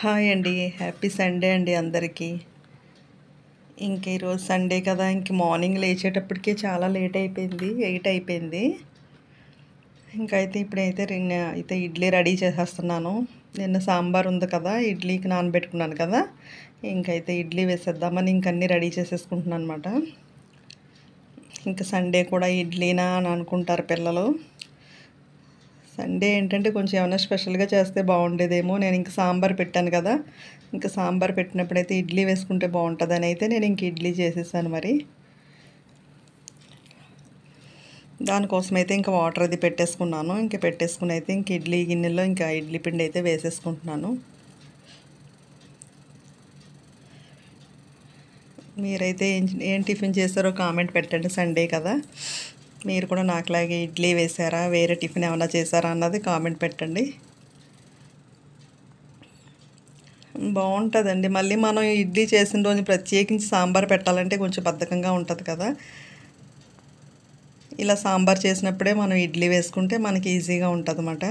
hi అండి happy Sunday అండి అందరికీ ఇంక ఈరోజు సండే కదా ఇంక మార్నింగ్ లేచేటప్పటికే చాలా లేట్ అయిపోయింది ఎయిట్ అయిపోయింది ఇంకైతే ఇప్పుడైతే అయితే ఇడ్లీ రెడీ చేసేస్తున్నాను నిన్న సాంబార్ ఉంది కదా ఇడ్లీకి నానబెట్టుకున్నాను కదా ఇంకైతే ఇడ్లీ వేసేద్దామని ఇంకన్నీ రెడీ చేసేసుకుంటున్నాను అనమాట ఇంకా సండే కూడా ఇడ్లీనా అని అనుకుంటారు పిల్లలు సండే ఏంటంటే కొంచెం ఏమైనా స్పెషల్గా చేస్తే బాగుండేదేమో నేను ఇంక సాంబార్ పెట్టాను కదా ఇంకా సాంబార్ పెట్టినప్పుడైతే ఇడ్లీ వేసుకుంటే బాగుంటుందని అయితే నేను ఇంక ఇడ్లీ చేసేసాను మరి దానికోసం అయితే ఇంకా వాటర్ అది పెట్టేసుకున్నాను ఇంకా పెట్టేసుకుని అయితే ఇంక ఇడ్లీ గిన్నెలో ఇంకా ఇడ్లీ పిండి అయితే వేసేసుకుంటున్నాను మీరైతే ఏం టిఫిన్ చేస్తారో కామెంట్ పెట్టండి సండే కదా మీరు కూడా నాకులాగే ఇడ్లీ వేశారా వేరే టిఫిన్ ఏమైనా చేశారా అన్నది కామెంట్ పెట్టండి బాగుంటుందండి మళ్ళీ మనం ఇడ్లీ చేసిన రోజు ప్రత్యేకించి సాంబార్ పెట్టాలంటే కొంచెం బద్ధకంగా ఉంటుంది కదా ఇలా సాంబార్ చేసినప్పుడే మనం ఇడ్లీ వేసుకుంటే మనకి ఈజీగా ఉంటుంది అన్నమాట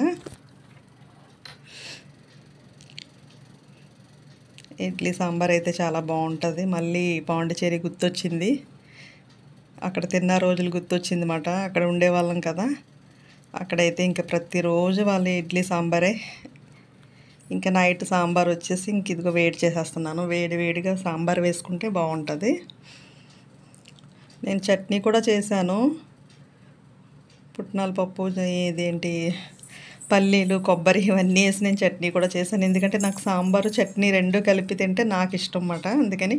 ఇడ్లీ సాంబార్ అయితే చాలా బాగుంటుంది మళ్ళీ పాండిచేరి గుర్తొచ్చింది అక్కడ తిన్న రోజులు గుర్తొచ్చిందన్నమాట అక్కడ ఉండేవాళ్ళం కదా అక్కడైతే ఇంకా ప్రతిరోజు వాళ్ళ ఇడ్లీ సాంబారే ఇంకా నైట్ సాంబార్ వచ్చేసి ఇంక ఇదిగో వేడి చేసేస్తున్నాను వేడి వేడిగా సాంబార్ వేసుకుంటే బాగుంటుంది నేను చట్నీ కూడా చేశాను పుట్నాల పప్పు ఇదేంటి పల్లీలు కొబ్బరి ఇవన్నీ వేసి నేను చట్నీ కూడా చేశాను ఎందుకంటే నాకు సాంబారు చట్నీ రెండు కలిపి తింటే నాకు ఇష్టం అన్నమాట అందుకని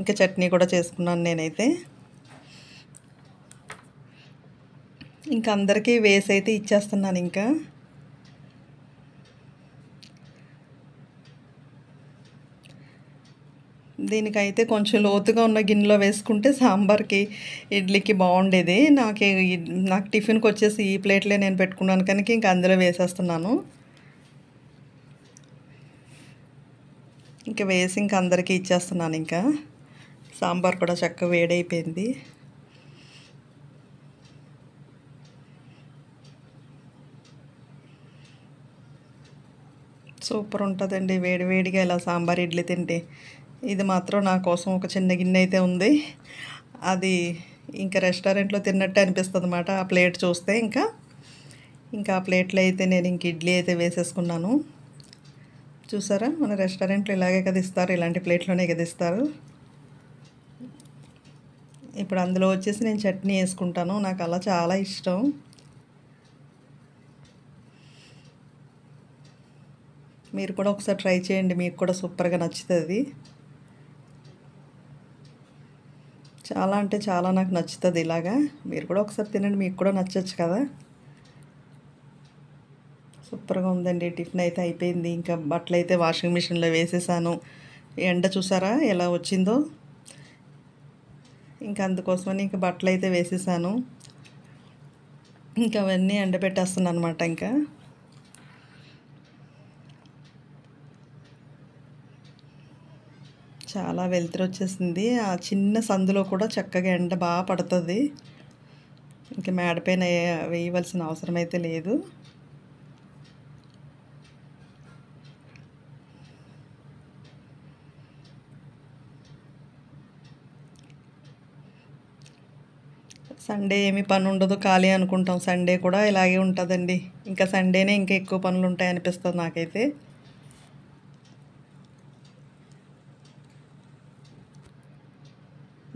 ఇంకా చట్నీ కూడా చేసుకున్నాను నేనైతే ఇంకా అందరికీ వేసి అయితే ఇచ్చేస్తున్నాను ఇంకా దీనికైతే కొంచెం లోతుగా ఉన్న గిన్నెలో వేసుకుంటే సాంబార్కి ఇడ్లీకి బాగుండేది నాకు నాకు టిఫిన్కి వచ్చేసి ఈ ప్లేట్లే నేను పెట్టుకున్నాను కనుక ఇంకా అందులో వేసేస్తున్నాను ఇంకా వేసి ఇంకా అందరికీ ఇచ్చేస్తున్నాను ఇంకా సాంబార్ కూడా చక్కగా వేడైపోయింది సూపర్ ఉంటుందండి వేడివేడిగా ఇలా సాంబార్ ఇడ్లీ తింటే ఇది మాత్రం నా కోసం ఒక చిన్న గిన్నె అయితే ఉంది అది ఇంకా రెస్టారెంట్లో తిన్నట్టే అనిపిస్తుంది అనమాట ఆ ప్లేట్ చూస్తే ఇంకా ఇంకా ఆ ప్లేట్లో అయితే నేను ఇంక ఇడ్లీ అయితే వేసేసుకున్నాను చూసారా మన రెస్టారెంట్లో ఇలాగే కదిస్తారు ఇలాంటి ప్లేట్లోనే కదిస్తారు ఇప్పుడు అందులో వచ్చేసి నేను చట్నీ వేసుకుంటాను నాకు అలా చాలా ఇష్టం మీరు కూడా ఒకసారి ట్రై చేయండి మీకు కూడా సూపర్గా నచ్చుతుంది చాలా అంటే చాలా నాకు నచ్చుతుంది ఇలాగా మీరు కూడా ఒకసారి తినండి మీకు కూడా నచ్చచ్చు కదా సూపర్గా ఉందండి టిఫిన్ అయితే అయిపోయింది ఇంకా బట్టలు అయితే వాషింగ్ మిషన్లో వేసేసాను ఎండ చూసారా ఎలా వచ్చిందో ఇంకా అందుకోసమని ఇంకా బట్టలు అయితే వేసేసాను ఇంకా అవన్నీ పెట్టేస్తున్నాను అనమాట ఇంకా చాలా వెలుతురు వచ్చేసింది ఆ చిన్న సందులో కూడా చక్కగా ఎండ బాగా పడుతుంది ఇంకా మేడపైన వేయవలసిన అవసరం అయితే లేదు సండే ఏమి పని ఉండదు ఖాళీ అనుకుంటాం సండే కూడా ఇలాగే ఉంటుందండి ఇంకా సండేనే ఇంకా ఎక్కువ పనులు ఉంటాయి అనిపిస్తుంది నాకైతే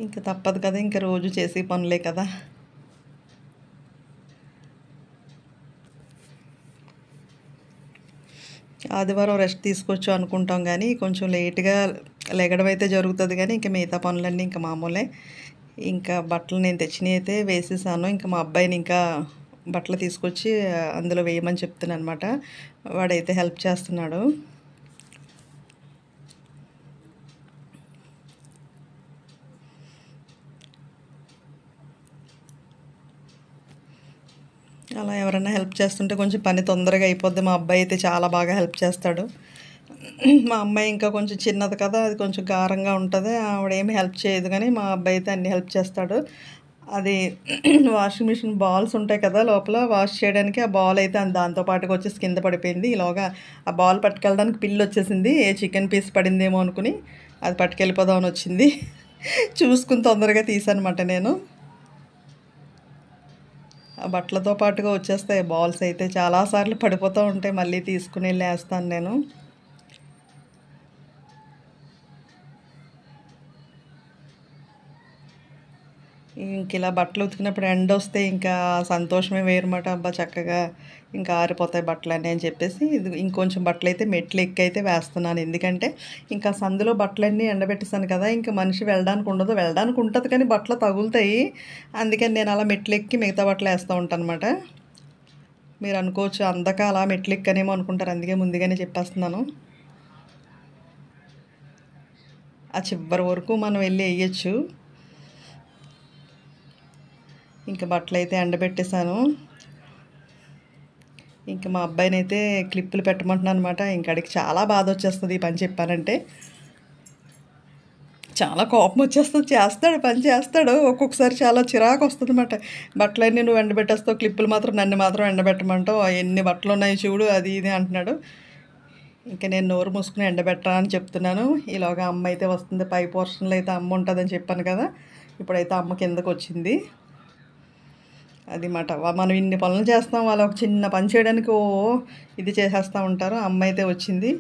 ఇంకా తప్పదు కదా ఇంకా రోజు చేసే పనులే కదా ఆదివారం రెస్ట్ తీసుకోవచ్చు అనుకుంటాం కానీ కొంచెం లేట్గా లెగడం అయితే జరుగుతుంది కానీ ఇంకా మిగతా పనులన్నీ ఇంకా మామూలే ఇంకా బట్టలు నేను తెచ్చినవి అయితే వేసేసాను ఇంకా మా అబ్బాయిని ఇంకా బట్టలు తీసుకొచ్చి అందులో వేయమని చెప్తున్నాను అనమాట వాడైతే హెల్ప్ చేస్తున్నాడు అలా ఎవరైనా హెల్ప్ చేస్తుంటే కొంచెం పని తొందరగా అయిపోద్ది మా అబ్బాయి అయితే చాలా బాగా హెల్ప్ చేస్తాడు మా అమ్మాయి ఇంకా కొంచెం చిన్నది కదా అది కొంచెం గారంగా ఉంటుంది ఆవిడ ఏమి హెల్ప్ చేయదు కానీ మా అబ్బాయి అయితే అన్ని హెల్ప్ చేస్తాడు అది వాషింగ్ మిషన్ బాల్స్ ఉంటాయి కదా లోపల వాష్ చేయడానికి ఆ బాల్ అయితే దాంతో పాటుగా వచ్చేసి కింద పడిపోయింది ఈలోగా ఆ బాల్ పట్టుకెళ్ళడానికి పిల్లు వచ్చేసింది ఏ చికెన్ పీస్ పడిందేమో అనుకుని అది పట్టుకెళ్ళిపోదామని వచ్చింది చూసుకుని తొందరగా తీసానమాట నేను ఆ బట్టలతో పాటుగా వచ్చేస్తాయి బాల్స్ అయితే చాలాసార్లు పడిపోతూ ఉంటాయి మళ్ళీ తీసుకుని వెళ్ళేస్తాను నేను ఇంక ఇలా బట్టలు ఉతికినప్పుడు ఎండ వస్తే ఇంకా సంతోషమే వేయరమాట అబ్బా చక్కగా ఇంకా ఆరిపోతాయి బట్టలు అని అని చెప్పేసి ఇది ఇంకొంచెం బట్టలు అయితే మెట్లు ఎక్కైతే వేస్తున్నాను ఎందుకంటే ఇంకా సందులో బట్టలన్నీ ఎండబెట్టేసాను కదా ఇంకా మనిషి వెళ్ళడానికి ఉండదు వెళ్ళడానికి ఉంటుంది కానీ బట్టలు తగులుతాయి అందుకని నేను అలా మెట్లు ఎక్కి మిగతా బట్టలు వేస్తూ ఉంటాను అనమాట మీరు అనుకోవచ్చు అందక అలా మెట్లు ఎక్కనేమో అనుకుంటారు అందుకే ముందుగానే చెప్పేస్తున్నాను ఆ చివరి వరకు మనం వెళ్ళి వేయచ్చు ఇంకా బట్టలు అయితే ఎండబెట్టేశాను ఇంకా మా అబ్బాయిని అయితే క్లిప్పులు పెట్టమంటున్నాను అనమాట ఇంకాడికి చాలా బాధ వచ్చేస్తుంది ఈ పని చెప్పానంటే చాలా కోపం వచ్చేస్తుంది చేస్తాడు పని చేస్తాడు ఒక్కొక్కసారి చాలా చిరాకు వస్తుంది అనమాట బట్టలన్నీ నువ్వు ఎండబెట్టేస్తావు క్లిప్పులు మాత్రం నన్ను మాత్రం ఎండబెట్టమంటావు ఎన్ని బట్టలు ఉన్నాయి చూడు అది ఇది అంటున్నాడు ఇంకా నేను నోరు మూసుకుని ఎండబెట్టరా అని చెప్తున్నాను ఈలోగా అమ్మ అయితే వస్తుంది పై పోర్షన్లో అయితే అమ్మ ఉంటుందని చెప్పాను కదా ఇప్పుడైతే అమ్మ కిందకు వచ్చింది అది మాట మనం ఇన్ని పనులు చేస్తాం వాళ్ళు ఒక చిన్న పని చేయడానికి ఓ ఇది చేసేస్తూ ఉంటారు అమ్మ అయితే వచ్చింది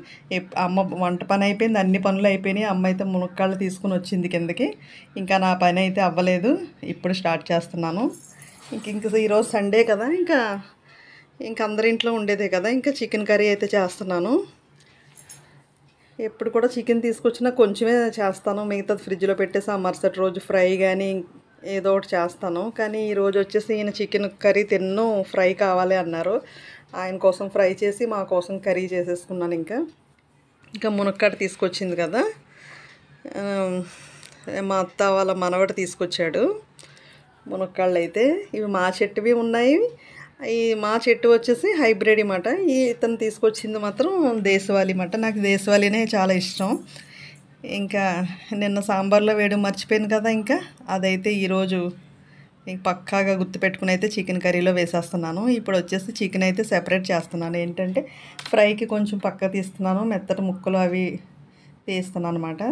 అమ్మ వంట పని అయిపోయింది అన్ని పనులు అయిపోయినాయి అమ్మ అయితే మునక్కాళ్ళు తీసుకుని వచ్చింది కిందకి ఇంకా నా పని అయితే అవ్వలేదు ఇప్పుడు స్టార్ట్ చేస్తున్నాను ఇంక ఇంక ఈరోజు సండే కదా ఇంకా ఇంక అందరి ఇంట్లో ఉండేదే కదా ఇంకా చికెన్ కర్రీ అయితే చేస్తున్నాను ఎప్పుడు కూడా చికెన్ తీసుకొచ్చినా కొంచెమే చేస్తాను మిగతాది ఫ్రిడ్జ్లో పెట్టేసి ఆ మరుసటి రోజు ఫ్రై కానీ ఏదో ఒకటి చేస్తాను కానీ ఈరోజు వచ్చేసి ఈయన చికెన్ కర్రీ తిన్ను ఫ్రై కావాలి అన్నారు ఆయన కోసం ఫ్రై చేసి మా కోసం కర్రీ చేసేసుకున్నాను ఇంకా ఇంకా మునక్కడ తీసుకొచ్చింది కదా మా అత్త వాళ్ళ మనవడు తీసుకొచ్చాడు మునక్కాళ్ళు అయితే ఇవి మా చెట్టువి ఉన్నాయి ఈ మా చెట్టు వచ్చేసి హైబ్రిడ్ అన్నమాట ఈ ఇతను తీసుకొచ్చింది మాత్రం దేశవాళీ అన్నమాట నాకు దేశవాళీనే చాలా ఇష్టం ఇంకా నిన్న సాంబార్లో వేయడం మర్చిపోయాను కదా ఇంకా అదైతే ఈరోజు పక్కాగా గుర్తుపెట్టుకుని అయితే చికెన్ కర్రీలో వేసేస్తున్నాను ఇప్పుడు వచ్చేసి చికెన్ అయితే సెపరేట్ చేస్తున్నాను ఏంటంటే ఫ్రైకి కొంచెం పక్క తీస్తున్నాను మెత్తటి ముక్కలు అవి వేస్తున్నాను అనమాట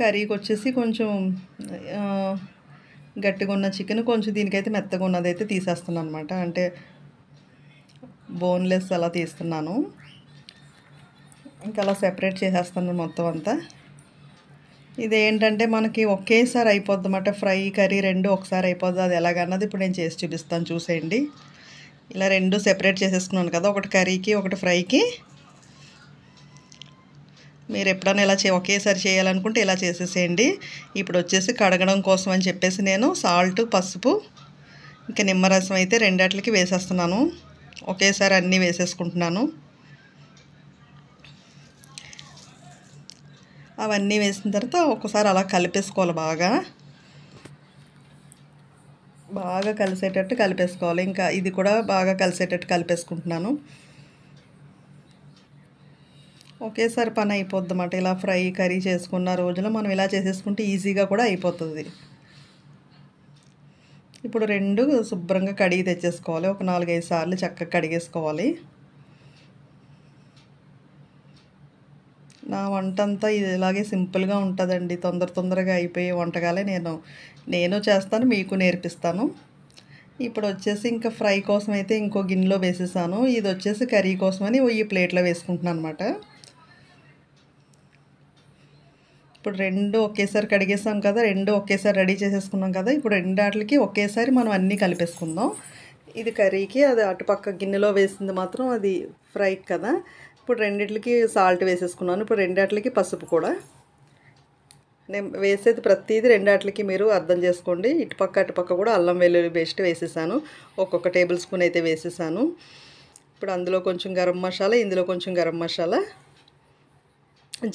కర్రీకి వచ్చేసి కొంచెం గట్టిగా ఉన్న చికెన్ కొంచెం దీనికైతే మెత్తగా ఉన్నదైతే తీసేస్తున్నాను అనమాట అంటే బోన్లెస్ అలా తీస్తున్నాను ఇంకా అలా సెపరేట్ చేసేస్తాను మొత్తం అంతా ఇదేంటంటే మనకి ఒకేసారి అయిపోద్ది అన్నమాట ఫ్రై కర్రీ రెండు ఒకసారి అయిపోద్ది అది ఎలాగన్నది ఇప్పుడు నేను చేసి చూపిస్తాను చూసేయండి ఇలా రెండు సెపరేట్ చేసేసుకున్నాను కదా ఒకటి కర్రీకి ఒకటి ఫ్రైకి మీరు ఎప్పుడైనా ఇలా చే ఒకేసారి చేయాలనుకుంటే ఇలా చేసేసేయండి ఇప్పుడు వచ్చేసి కడగడం కోసం అని చెప్పేసి నేను సాల్ట్ పసుపు ఇంకా నిమ్మరసం అయితే రెండాట్లకి వేసేస్తున్నాను ఒకేసారి అన్నీ వేసేసుకుంటున్నాను అవన్నీ వేసిన తర్వాత ఒకసారి అలా కలిపేసుకోవాలి బాగా బాగా కలిసేటట్టు కలిపేసుకోవాలి ఇంకా ఇది కూడా బాగా కలిసేటట్టు కలిపేసుకుంటున్నాను ఒకేసారి పని అయిపోద్ది అన్నమాట ఇలా ఫ్రై కర్రీ చేసుకున్న రోజులో మనం ఇలా చేసేసుకుంటే ఈజీగా కూడా అయిపోతుంది ఇప్పుడు రెండు శుభ్రంగా కడిగి తెచ్చేసుకోవాలి ఒక నాలుగైదు సార్లు చక్కగా కడిగేసుకోవాలి నా వంట అంతా ఇది ఇలాగే సింపుల్గా ఉంటుందండి తొందర తొందరగా అయిపోయే వంటకాలే నేను నేను చేస్తాను మీకు నేర్పిస్తాను ఇప్పుడు వచ్చేసి ఇంకా ఫ్రై కోసం అయితే ఇంకో గిన్నెలో వేసేసాను ఇది వచ్చేసి కర్రీ కోసమని ఈ ప్లేట్లో వేసుకుంటున్నాను అనమాట ఇప్పుడు రెండు ఒకేసారి కడిగేసాం కదా రెండు ఒకేసారి రెడీ చేసేసుకున్నాం కదా ఇప్పుడు రెండు వాటికి ఒకేసారి మనం అన్నీ కలిపేసుకుందాం ఇది కర్రీకి అది అటుపక్క గిన్నెలో వేసింది మాత్రం అది ఫ్రై కదా ఇప్పుడు రెండిట్లకి సాల్ట్ వేసేసుకున్నాను ఇప్పుడు రెండిట్లకి పసుపు కూడా నేను వేసేది ప్రతిదీ రెండాట్లకి మీరు అర్థం చేసుకోండి ఇటుపక్క అటుపక్క కూడా అల్లం వెల్లుల్లి పేస్ట్ వేసేసాను ఒక్కొక్క టేబుల్ స్పూన్ అయితే వేసేసాను ఇప్పుడు అందులో కొంచెం గరం మసాలా ఇందులో కొంచెం గరం మసాలా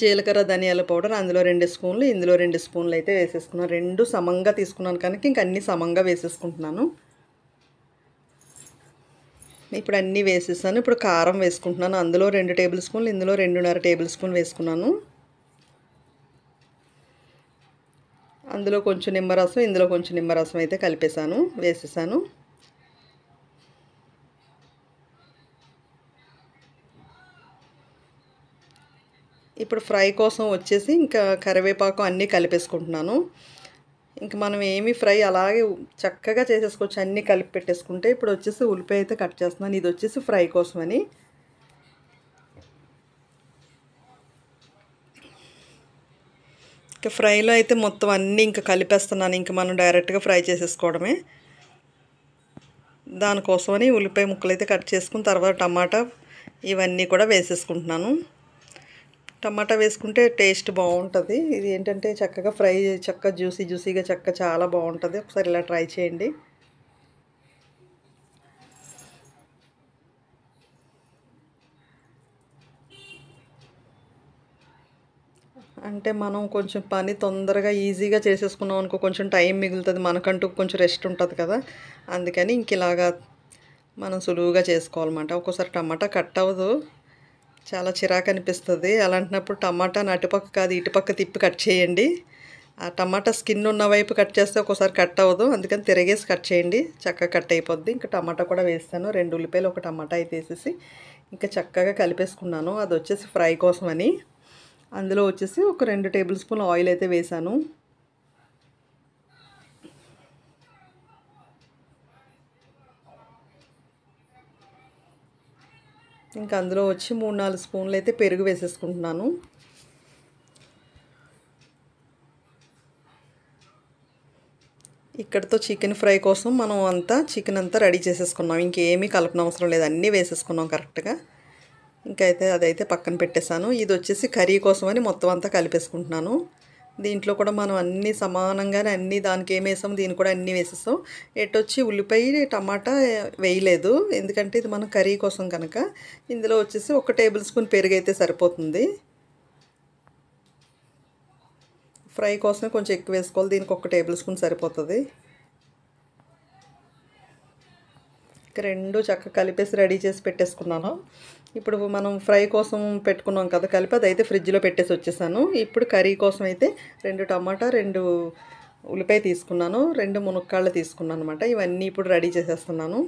జీలకర్ర ధనియాల పౌడర్ అందులో రెండు స్పూన్లు ఇందులో రెండు స్పూన్లు అయితే వేసేసుకున్నాను రెండు సమంగా తీసుకున్నాను కనుక ఇంక అన్నీ సమంగా వేసేసుకుంటున్నాను ఇప్పుడు అన్నీ వేసేసాను ఇప్పుడు కారం వేసుకుంటున్నాను అందులో రెండు టేబుల్ స్పూన్లు ఇందులో రెండున్నర టేబుల్ స్పూన్ వేసుకున్నాను అందులో కొంచెం నిమ్మరసం ఇందులో కొంచెం నిమ్మరసం అయితే కలిపేశాను వేసేసాను ఇప్పుడు ఫ్రై కోసం వచ్చేసి ఇంకా కరివేపాకు అన్నీ కలిపేసుకుంటున్నాను ఇంక మనం ఏమి ఫ్రై అలాగే చక్కగా చేసేసుకోవచ్చు అన్నీ కలిపి పెట్టేసుకుంటే ఇప్పుడు వచ్చేసి ఉల్లిపాయ అయితే కట్ చేస్తున్నాను ఇది వచ్చేసి ఫ్రై కోసమని ఇంకా ఫ్రైలో అయితే మొత్తం అన్నీ ఇంకా కలిపేస్తున్నాను ఇంకా మనం డైరెక్ట్గా ఫ్రై చేసేసుకోవడమే దానికోసమని ఉల్లిపాయ ముక్కలు అయితే కట్ చేసుకుని తర్వాత టమాటా ఇవన్నీ కూడా వేసేసుకుంటున్నాను టమాటా వేసుకుంటే టేస్ట్ బాగుంటుంది ఇది ఏంటంటే చక్కగా ఫ్రై చక్క జ్యూసీ జ్యూసీగా చక్క చాలా బాగుంటుంది ఒకసారి ఇలా ట్రై చేయండి అంటే మనం కొంచెం పని తొందరగా ఈజీగా చేసేసుకున్నాం అనుకో కొంచెం టైం మిగులుతుంది మనకంటూ కొంచెం రెస్ట్ ఉంటుంది కదా అందుకని ఇంక ఇలాగా మనం సులువుగా చేసుకోవాలన్నమాట ఒక్కోసారి టమాటా కట్ అవ్వదు చాలా చిరాకు అనిపిస్తుంది అలాంటినప్పుడు టమాటాని అటుపక్క కాదు ఇటుపక్క తిప్పి కట్ చేయండి ఆ టమాటా స్కిన్ ఉన్న వైపు కట్ చేస్తే ఒకసారి కట్ అవ్వదు అందుకని తిరగేసి కట్ చేయండి చక్కగా కట్ అయిపోద్ది ఇంకా టమాటా కూడా వేస్తాను రెండు ఉల్లిపాయలు ఒక టమాటా అయితే వేసేసి ఇంకా చక్కగా కలిపేసుకున్నాను అది వచ్చేసి ఫ్రై కోసమని అందులో వచ్చేసి ఒక రెండు టేబుల్ స్పూన్ ఆయిల్ అయితే వేసాను ఇంకా అందులో వచ్చి మూడు నాలుగు స్పూన్లు అయితే పెరుగు వేసేసుకుంటున్నాను ఇక్కడతో చికెన్ ఫ్రై కోసం మనం అంతా చికెన్ అంతా రెడీ చేసేసుకున్నాం ఇంకేమీ కలపన అవసరం లేదు అన్నీ వేసేసుకున్నాం కరెక్ట్గా ఇంకైతే అదైతే పక్కన పెట్టేశాను ఇది వచ్చేసి కర్రీ కోసం అని మొత్తం అంతా కలిపేసుకుంటున్నాను దీంట్లో కూడా మనం అన్నీ సమానంగానే అన్ని దానికి ఏం వేసాము దీన్ని కూడా అన్నీ వేసేస్తాం ఎటొచ్చి ఉల్లిపాయ టమాటా వేయలేదు ఎందుకంటే ఇది మనం కర్రీ కోసం కనుక ఇందులో వచ్చేసి ఒక టేబుల్ స్పూన్ పెరుగైతే సరిపోతుంది ఫ్రై కోసమే కొంచెం ఎక్కువ వేసుకోవాలి దీనికి ఒక టేబుల్ స్పూన్ సరిపోతుంది రెండు చక్కగా కలిపేసి రెడీ చేసి పెట్టేసుకున్నాను ఇప్పుడు మనం ఫ్రై కోసం పెట్టుకున్నాం కదా కలిపి అదైతే ఫ్రిడ్జ్లో పెట్టేసి వచ్చేసాను ఇప్పుడు కర్రీ కోసం అయితే రెండు టమాటా రెండు ఉల్లిపాయ తీసుకున్నాను రెండు మునక్కాళ్ళు తీసుకున్నాను అనమాట ఇవన్నీ ఇప్పుడు రెడీ చేసేస్తున్నాను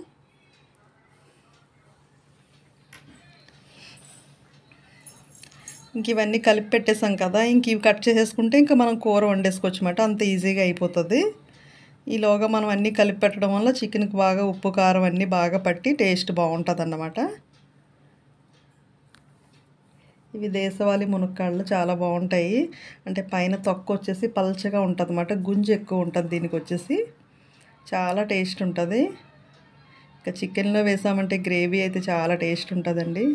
ఇంక ఇవన్నీ కలిపి పెట్టేసాం కదా ఇంక ఇవి కట్ చేసేసుకుంటే ఇంకా మనం కూర వండేసుకోవచ్చు అనమాట అంత ఈజీగా అయిపోతుంది ఈలోగా మనం అన్నీ కలిపి పెట్టడం వల్ల చికెన్కి బాగా ఉప్పు కారం అన్నీ బాగా పట్టి టేస్ట్ బాగుంటుంది అన్నమాట ఇవి దేశవాళీ మునక్కాళ్ళు చాలా బాగుంటాయి అంటే పైన తొక్క వచ్చేసి పల్చగా ఉంటుంది అన్నమాట గుంజు ఎక్కువ ఉంటుంది దీనికి వచ్చేసి చాలా టేస్ట్ ఉంటుంది ఇంకా చికెన్లో వేసామంటే గ్రేవీ అయితే చాలా టేస్ట్ ఉంటుందండి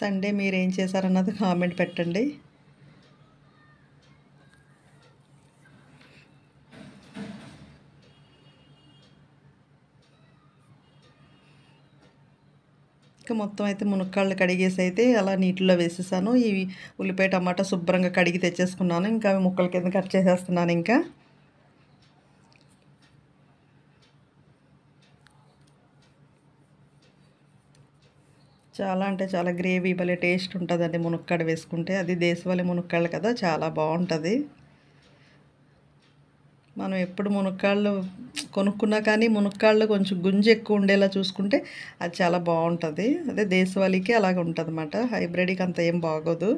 సండే మీరు ఏం చేశారన్నది కామెంట్ పెట్టండి ఇక మొత్తం అయితే మునక్కాళ్ళు కడిగేసి అయితే అలా నీటిలో వేసేసాను ఈ ఉల్లిపాయ టమాటా శుభ్రంగా కడిగి తెచ్చేసుకున్నాను ఇంకా అవి ముక్కల కింద కట్ చేసేస్తున్నాను ఇంకా చాలా అంటే చాలా గ్రేవీ భలే టేస్ట్ ఉంటుందండి మునక్కాడ వేసుకుంటే అది దేశవాళి మునక్కాళ్ళు కదా చాలా బాగుంటుంది మనం ఎప్పుడు మునక్కాళ్ళు కొనుక్కున్నా కానీ మునక్కాళ్ళు కొంచెం గుంజు ఎక్కువ ఉండేలా చూసుకుంటే అది చాలా బాగుంటుంది అదే దేశవాళీకి అలాగ ఉంటుంది అనమాట హైబ్రిడ్కి అంత ఏం బాగోదు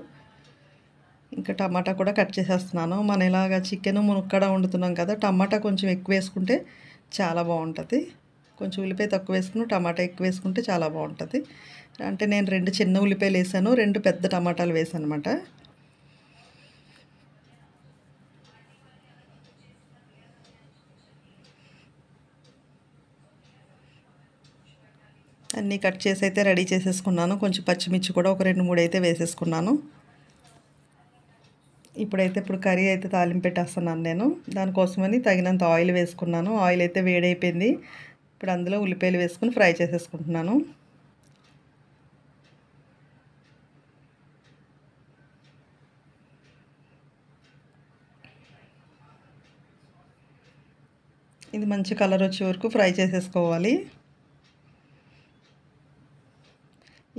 ఇంకా టమాటా కూడా కట్ చేసేస్తున్నాను మనం ఇలాగ చికెన్ మునక్కడ వండుతున్నాం కదా టమాటా కొంచెం ఎక్కువ వేసుకుంటే చాలా బాగుంటుంది కొంచెం ఉల్లిపాయ తక్కువ వేసుకుని టమాటా ఎక్కువ వేసుకుంటే చాలా బాగుంటుంది అంటే నేను రెండు చిన్న ఉల్లిపాయలు వేసాను రెండు పెద్ద టమాటాలు వేసాను అనమాట అన్నీ కట్ చేసి అయితే రెడీ చేసేసుకున్నాను కొంచెం పచ్చిమిర్చి కూడా ఒక రెండు మూడు అయితే వేసేసుకున్నాను ఇప్పుడైతే ఇప్పుడు కర్రీ అయితే తాలింపు పెట్టేస్తున్నాను నేను దానికోసమని తగినంత ఆయిల్ వేసుకున్నాను ఆయిల్ అయితే వేడైపోయింది ఇప్పుడు అందులో ఉల్లిపాయలు వేసుకుని ఫ్రై చేసేసుకుంటున్నాను ఇది మంచి కలర్ వచ్చే వరకు ఫ్రై చేసేసుకోవాలి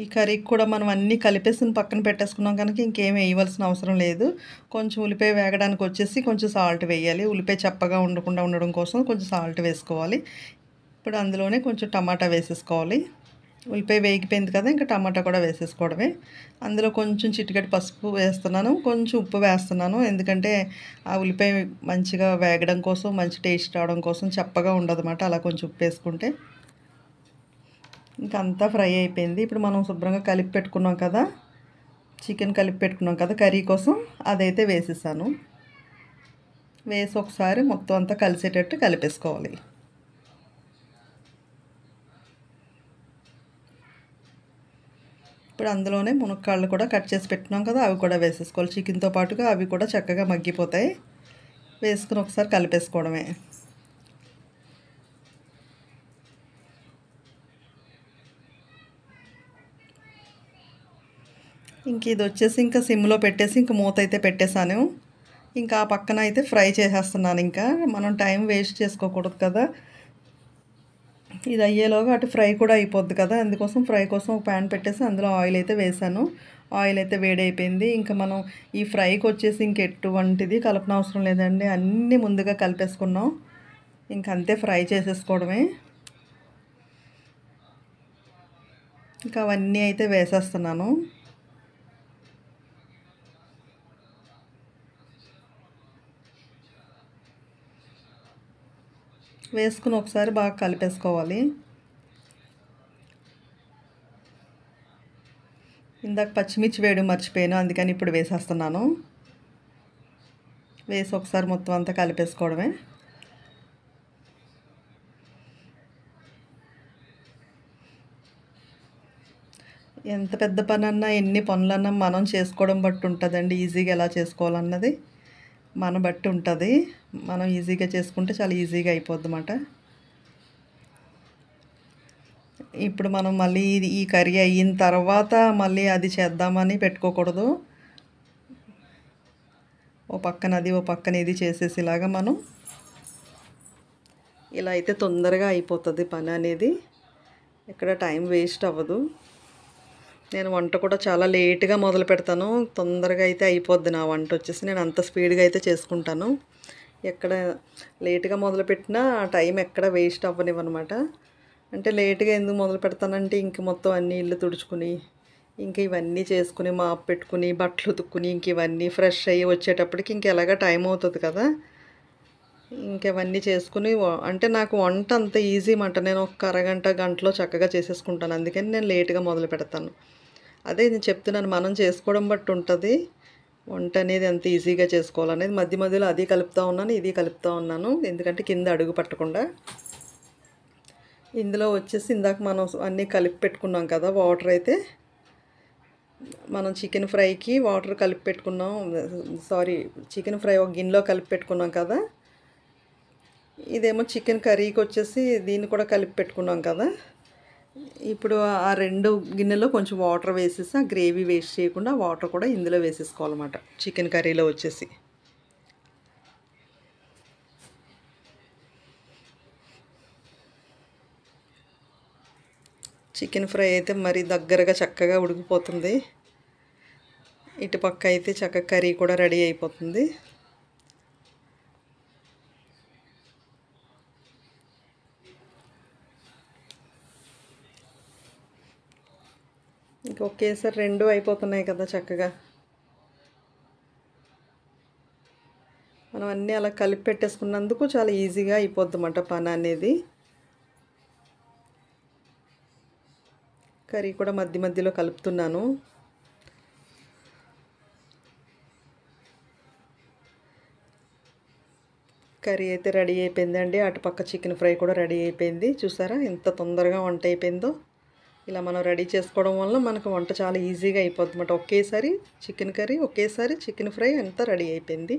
ఈ కర్రీకి కూడా మనం అన్నీ కలిపేసి పక్కన పెట్టేసుకున్నాం కనుక ఇంకేం వేయవలసిన అవసరం లేదు కొంచెం ఉల్లిపాయ వేగడానికి వచ్చేసి కొంచెం సాల్ట్ వేయాలి ఉల్లిపాయ చప్పగా ఉండకుండా ఉండడం కోసం కొంచెం సాల్ట్ వేసుకోవాలి ఇప్పుడు అందులోనే కొంచెం టమాటా వేసేసుకోవాలి ఉల్లిపాయ వేగిపోయింది కదా ఇంకా టమాటా కూడా వేసేసుకోవడమే అందులో కొంచెం చిటికెట్ పసుపు వేస్తున్నాను కొంచెం ఉప్పు వేస్తున్నాను ఎందుకంటే ఆ ఉల్లిపాయ మంచిగా వేగడం కోసం మంచి టేస్ట్ రావడం కోసం చప్పగా ఉండదు అలా కొంచెం ఉప్పు వేసుకుంటే ఇంకా అంతా ఫ్రై అయిపోయింది ఇప్పుడు మనం శుభ్రంగా కలిపి పెట్టుకున్నాం కదా చికెన్ కలిపి పెట్టుకున్నాం కదా కర్రీ కోసం అదైతే వేసేసాను వేసి ఒకసారి మొత్తం అంతా కలిసేటట్టు కలిపేసుకోవాలి ఇప్పుడు అందులోనే మునక్కాళ్ళు కూడా కట్ చేసి పెట్టినాం కదా అవి కూడా వేసేసుకోవాలి చికెన్తో పాటుగా అవి కూడా చక్కగా మగ్గిపోతాయి వేసుకుని ఒకసారి కలిపేసుకోవడమే ఇంక ఇది వచ్చేసి ఇంకా సిమ్లో పెట్టేసి ఇంక మూత అయితే పెట్టేశాను ఇంకా ఆ పక్కన అయితే ఫ్రై చేసేస్తున్నాను ఇంకా మనం టైం వేస్ట్ చేసుకోకూడదు కదా ఇది అయ్యేలోగా అటు ఫ్రై కూడా అయిపోద్ది కదా అందుకోసం ఫ్రై కోసం ఒక ప్యాన్ పెట్టేసి అందులో ఆయిల్ అయితే వేసాను ఆయిల్ అయితే వేడైపోయింది ఇంకా మనం ఈ ఫ్రైకి వచ్చేసి ఇంక ఎటువంటిది కలపన అవసరం లేదండి అన్నీ ముందుగా కలిపేసుకున్నాం ఇంక అంతే ఫ్రై చేసేసుకోవడమే ఇంకా అవన్నీ అయితే వేసేస్తున్నాను వేసుకుని ఒకసారి బాగా కలిపేసుకోవాలి ఇందాక పచ్చిమిర్చి వేయడం మర్చిపోయాను అందుకని ఇప్పుడు వేసేస్తున్నాను వేసి ఒకసారి మొత్తం అంతా కలిపేసుకోవడమే ఎంత పెద్ద పనన్నా ఎన్ని పనులన్నా మనం చేసుకోవడం బట్టి ఉంటుందండి ఈజీగా ఎలా చేసుకోవాలన్నది మన బట్టి ఉంటుంది మనం ఈజీగా చేసుకుంటే చాలా ఈజీగా అయిపోద్ది అన్నమాట ఇప్పుడు మనం మళ్ళీ ఈ కర్రీ అయిన తర్వాత మళ్ళీ అది చేద్దామని పెట్టుకోకూడదు ఓ పక్కన అది ఓ పక్కన ఇది చేసేసి ఇలాగా మనం ఇలా అయితే తొందరగా అయిపోతుంది పని అనేది ఇక్కడ టైం వేస్ట్ అవ్వదు నేను వంట కూడా చాలా లేట్గా మొదలు పెడతాను తొందరగా అయితే అయిపోద్ది నా వంట వచ్చేసి నేను అంత స్పీడ్గా అయితే చేసుకుంటాను ఎక్కడ లేట్గా మొదలుపెట్టినా ఆ టైం ఎక్కడ వేస్ట్ అవ్వనివ్వనమాట అంటే లేట్గా ఎందుకు మొదలు పెడతానంటే ఇంక మొత్తం అన్నీ ఇల్లు తుడుచుకుని ఇంక ఇవన్నీ చేసుకుని మాప్ పెట్టుకుని బట్టలు ఉతుక్కుని ఇంక ఇవన్నీ ఫ్రెష్ అయ్యి వచ్చేటప్పటికి ఇంక ఎలాగ టైం అవుతుంది కదా ఇంకవన్నీ చేసుకుని అంటే నాకు వంట అంత ఈజీ అంట నేను ఒక అరగంట గంటలో చక్కగా చేసేసుకుంటాను అందుకని నేను లేట్గా మొదలు పెడతాను అదే నేను చెప్తున్నాను మనం చేసుకోవడం బట్టి ఉంటుంది వంట అనేది ఎంత ఈజీగా చేసుకోవాలనేది మధ్య మధ్యలో అది కలుపుతూ ఉన్నాను ఇది కలుపుతూ ఉన్నాను ఎందుకంటే కింద అడుగు పట్టకుండా ఇందులో వచ్చేసి ఇందాక మనం అన్నీ కలిపి పెట్టుకున్నాం కదా వాటర్ అయితే మనం చికెన్ ఫ్రైకి వాటర్ కలిపి పెట్టుకున్నాం సారీ చికెన్ ఫ్రై ఒక గిన్నెలో కలిపి పెట్టుకున్నాం కదా ఇదేమో చికెన్ కర్రీకి వచ్చేసి దీన్ని కూడా కలిపి పెట్టుకున్నాం కదా ఇప్పుడు ఆ రెండు గిన్నెలో కొంచెం వాటర్ వేసేసి ఆ గ్రేవీ వేస్ట్ చేయకుండా వాటర్ కూడా ఇందులో వేసేసుకోవాలన్నమాట చికెన్ కర్రీలో వచ్చేసి చికెన్ ఫ్రై అయితే మరి దగ్గరగా చక్కగా ఉడికిపోతుంది ఇటుపక్క అయితే చక్కగా కర్రీ కూడా రెడీ అయిపోతుంది ఒకేసారి రెండు అయిపోతున్నాయి కదా చక్కగా మనం అన్నీ అలా కలిపి పెట్టేసుకున్నందుకు చాలా ఈజీగా అన్నమాట పని అనేది కర్రీ కూడా మధ్య మధ్యలో కలుపుతున్నాను కర్రీ అయితే రెడీ అయిపోయిందండి అటుపక్క చికెన్ ఫ్రై కూడా రెడీ అయిపోయింది చూసారా ఎంత తొందరగా వంట అయిపోయిందో ఇలా మనం రెడీ చేసుకోవడం వల్ల మనకు వంట చాలా ఈజీగా అయిపోతుంది అనమాట ఒకేసారి చికెన్ కర్రీ ఒకేసారి చికెన్ ఫ్రై అంతా రెడీ అయిపోయింది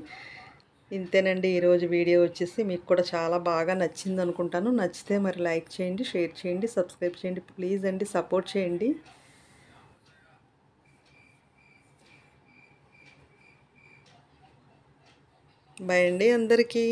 ఇంతేనండి ఈరోజు వీడియో వచ్చేసి మీకు కూడా చాలా బాగా నచ్చింది అనుకుంటాను నచ్చితే మరి లైక్ చేయండి షేర్ చేయండి సబ్స్క్రైబ్ చేయండి ప్లీజ్ అండి సపోర్ట్ చేయండి బాయ్ అండి అందరికీ